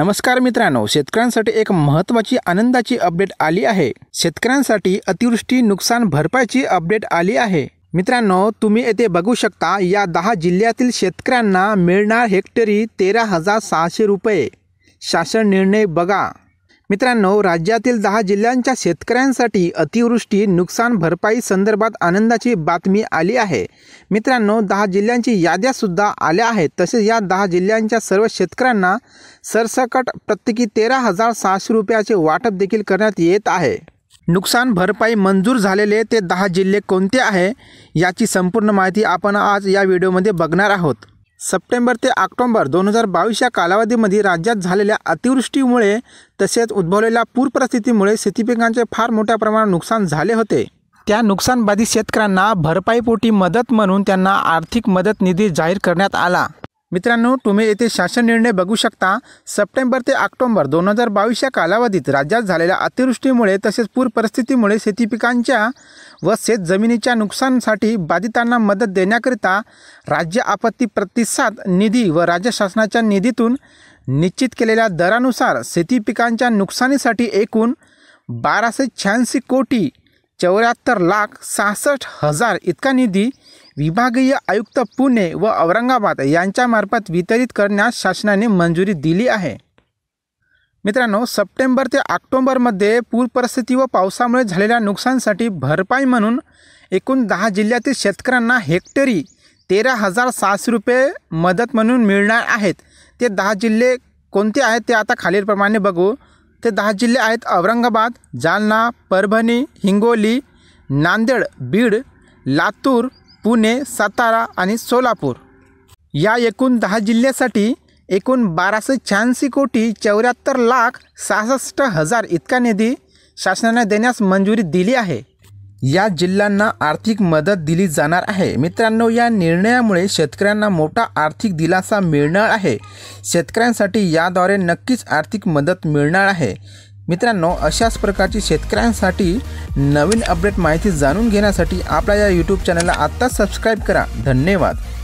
नमस्कार मित्रांनो शेतकऱ्यांसाठी एक महत्त्वाची आनंदाची अपडेट आली आहे शेतकऱ्यांसाठी अतिवृष्टी नुकसान भरपाईची अपडेट आली आहे मित्रांनो तुम्ही येथे बघू शकता या दहा जिल्ह्यातील शेतकऱ्यांना मिळणार हेक्टरी तेरा हजार सहाशे रुपये शासन निर्णय बघा मित्रांनो राज्यातील दहा जिल्ह्यांच्या शेतकऱ्यांसाठी अतिवृष्टी नुकसान भरपाई संदर्भात आनंदाची बातमी आली आहे मित्रांनो दहा जिल्ह्यांची याद्यासुद्धा आल्या आहेत तसेच या दहा जिल्ह्यांच्या सर्व शेतकऱ्यांना सरसकट प्रत्येकी तेरा हजार सहाशे रुपयाचे वाटप देखील करण्यात येत आहे नुकसान भरपाई मंजूर झालेले ते दहा जिल्हे कोणते आहे याची संपूर्ण माहिती आपण आज या व्हिडिओमध्ये बघणार आहोत सप्टेंबर ते ऑक्टोंबर दोन हजार बावीस या कालावधीमध्ये राज्यात झालेल्या अतिवृष्टीमुळे तसेच उद्भवलेल्या पूर परिस्थितीमुळे शेतीपिकांचे फार मोठ्या प्रमाणात नुकसान झाले होते त्या नुकसानबाधित शेतकऱ्यांना भरपाईपोटी मदत म्हणून त्यांना आर्थिक मदत निधी जाहीर करण्यात आला मित्रांनो तुम्ही येथे शासन निर्णय बघू शकता सप्टेंबर ते ऑक्टोंबर दोन हजार बावीसच्या या कालावधीत राज्यात झालेल्या अतिवृष्टीमुळे तसेच पूर परिस्थितीमुळे शेती पिकांच्या व शेत जमिनीच्या नुकसानसाठी बाधितांना मदत देण्याकरिता राज्य आपत्ती प्रतिसाद निधी व राज्य शासनाच्या निधीतून निश्चित केलेल्या दरानुसार शेती पिकांच्या नुकसानीसाठी एकूण बाराशे शहाऐंशी कोटी चौऱ्याहत्तर लाख सहासष्ट हजार इतका निधी विभागीय आयुक्त पुणे व औरंगाबाद यांच्यामार्फत वितरित करण्यास शासनाने मंजुरी दिली आहे मित्रांनो सप्टेंबर ते ऑक्टोंबरमध्ये पूर परिस्थिती व पावसामुळे झालेल्या नुकसानसाठी भरपाई म्हणून एकूण दहा जिल्ह्यातील शेतकऱ्यांना हेक्टरी तेरा हजार सहाशे रुपये मदत म्हणून मिळणार आहेत ते दहा जिल्हे कोणते आहेत ते आता खालीलप्रमाणे बघू ते दहा जिल्हे आहेत औरंगाबाद जालना परभणी हिंगोली नांदेड बीड लातूर पुणे सातारा आणि सोलापूर या एकूण दहा जिल्ह्यासाठी एकूण बाराशे शहाऐंशी कोटी चौऱ्याहत्तर लाख सहासष्ट हजार इतका निधी शासनाने देण्यास मंजुरी दिली आहे या जिल्ह्यांना आर्थिक मदत दिली जाणार आहे मित्रांनो या निर्णयामुळे शेतकऱ्यांना मोठा आर्थिक दिलासा मिळणार आहे शेतकऱ्यांसाठी याद्वारे नक्कीच आर्थिक मदत मिळणार आहे मित्रांनो अशाच प्रकारची शेतकऱ्यांसाठी नवीन अपडेट माहिती जाणून घेण्यासाठी आपल्या या यूट्यूब चॅनलला आत्ताच सबस्क्राईब करा धन्यवाद